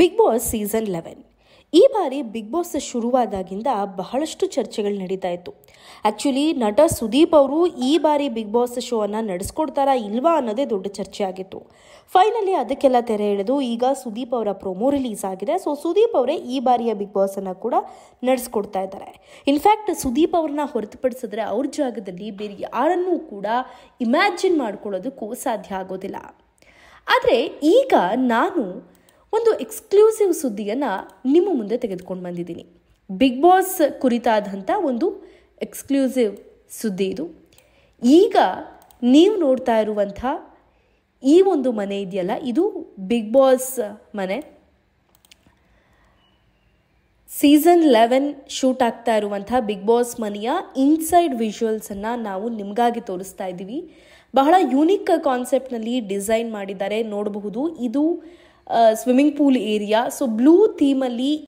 big boss season eleven ಈ ಬಾರಿ big boss ಶುರುವಾದಾಗಿಂದ ಬಹಳಷ್ಟು ಚರ್ಚೆಗಳು ನಡೀತಾ ಇತ್ತು ಆ್ಯಕ್ಚುಲಿ ನಟ ಸುದೀಪ್ ಅವರು ಈ ಬಾರಿ ಬಿಗ್ ಬಾಸ್ ಶೋವನ್ನು ನಡೆಸ್ಕೊಡ್ತಾರಾ ಇಲ್ವಾ ಅನ್ನೋದೇ ದೊಡ್ಡ ಚರ್ಚೆ ಆಗಿತ್ತು ಫೈನಲಿ ಅದಕ್ಕೆಲ್ಲ ತೆರೆ ಎಳೆದು ಈಗ ಸುದೀಪ್ ಅವರ ಪ್ರೊಮೋ ರಿಲೀಸ್ ಆಗಿದೆ ಸೊ ಸುದೀಪ್ ಅವರೇ ಈ ಬಾರಿಯ ಬಿಗ್ ಬಾಸನ್ನು ಕೂಡ ನಡೆಸ್ಕೊಡ್ತಾ ಇದ್ದಾರೆ ಇನ್ಫ್ಯಾಕ್ಟ್ ಸುದೀಪ್ ಅವ್ರನ್ನ ಹೊರತುಪಡಿಸಿದ್ರೆ ಅವ್ರ ಜಾಗದಲ್ಲಿ ಬೇರೆ ಯಾರನ್ನೂ ಕೂಡ ಇಮ್ಯಾಜಿನ್ ಮಾಡ್ಕೊಳ್ಳೋದಕ್ಕೂ ಸಾಧ್ಯ ಆಗೋದಿಲ್ಲ ಆದರೆ ಈಗ ನಾನು ಒಂದು ಎಕ್ಸ್ಕ್ಲೂಸಿವ್ ಸುದ್ದಿಯನ್ನು ನಿಮ್ಮ ಮುಂದೆ ತೆಗೆದುಕೊಂಡು ಬಂದಿದ್ದೀನಿ ಬಿಗ್ ಬಾಸ್ ಕುರಿತಾದಂಥ ಒಂದು ಎಕ್ಸ್ಕ್ಲೂಸಿವ್ ಸುದ್ದಿ ಇದು ಈಗ ನೀವು ನೋಡ್ತಾ ಇರುವಂಥ ಈ ಒಂದು ಮನೆ ಇದೆಯಲ್ಲ ಇದು ಬಿಗ್ ಬಾಸ್ ಮನೆ ಸೀಸನ್ ಲೆವೆನ್ ಶೂಟ್ ಆಗ್ತಾ ಇರುವಂಥ ಬಿಗ್ ಬಾಸ್ ಮನೆಯ ಇನ್ಸೈಡ್ ವಿಷುವಲ್ಸನ್ನು ನಾವು ನಿಮಗಾಗಿ ತೋರಿಸ್ತಾ ಇದ್ದೀವಿ ಬಹಳ ಯೂನಿಕ್ ಕಾನ್ಸೆಪ್ಟ್ನಲ್ಲಿ ಡಿಸೈನ್ ಮಾಡಿದ್ದಾರೆ ನೋಡಬಹುದು ಇದು swimming pool area so blue ಥೀಮಲ್ಲಿ